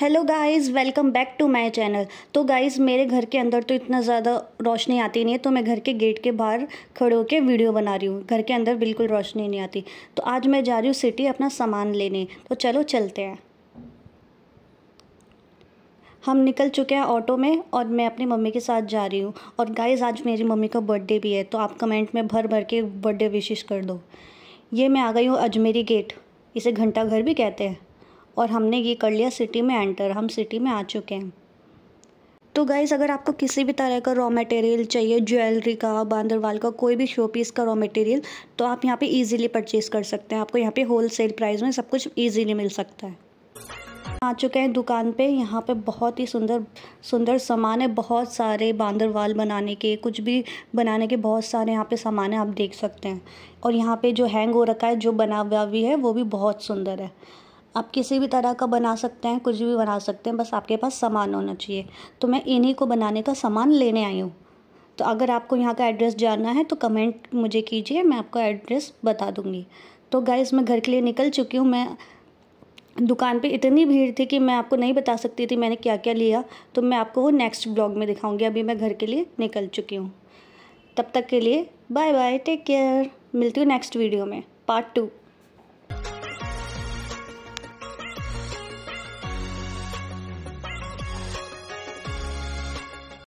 hello guys welcome back to my channel तो guys मेरे घर के अंदर तो इतना ज़्यादा रोशनी आती नहीं है तो मैं घर के गेट के बाहर खड़े होकर वीडियो बना रही हूँ घर के अंदर बिल्कुल रोशनी नहीं आती तो आज मैं जा रही हूँ सिटी अपना सामान लेने तो चलो चलते हैं हम निकल चुके हैं ऑटो में और मैं अपनी मम्मी के साथ जा रही हूँ और गाइज़ आज मेरी मम्मी का बर्थडे भी है तो आप कमेंट में भर भर के बर्थडे विशेष कर दो ये मैं आ गई हूँ अजमेरी गेट इसे घंटा घर भी कहते हैं और हमने ये कर लिया सिटी में एंटर हम सिटी में आ चुके हैं तो गाइज़ अगर आपको किसी भी तरह का रॉ मटेरियल चाहिए ज्वेलरी का बांदरवाल का कोई भी शो पीस का रॉ मटेरियल तो आप यहाँ पे इजीली परचेज़ कर सकते हैं आपको यहाँ पे होल सेल प्राइस में सब कुछ इजीली मिल सकता है आ चुके हैं दुकान पे यहाँ पे बहुत ही सुंदर सुंदर सामान है बहुत सारे बांदरवाल बनाने के कुछ भी बनाने के बहुत सारे यहाँ पे सामान है आप देख सकते हैं और यहाँ पे जो हैंग हो रखा है जो बना हुआ भी है वो भी बहुत सुंदर है आप किसी भी तरह का बना सकते हैं कुछ भी बना सकते हैं बस आपके पास सामान होना चाहिए तो मैं इन्हीं को बनाने का सामान लेने आई हूँ तो अगर आपको यहाँ का एड्रेस जानना है तो कमेंट मुझे कीजिए मैं आपको एड्रेस बता दूँगी तो गाइस मैं घर के लिए निकल चुकी हूँ मैं दुकान पे इतनी भीड़ थी कि मैं आपको नहीं बता सकती थी मैंने क्या क्या लिया तो मैं आपको वो नेक्स्ट ब्लॉग में दिखाऊँगी अभी मैं घर के लिए निकल चुकी हूँ तब तक के लिए बाय बाय टेक केयर मिलती हूँ नेक्स्ट वीडियो में पार्ट टू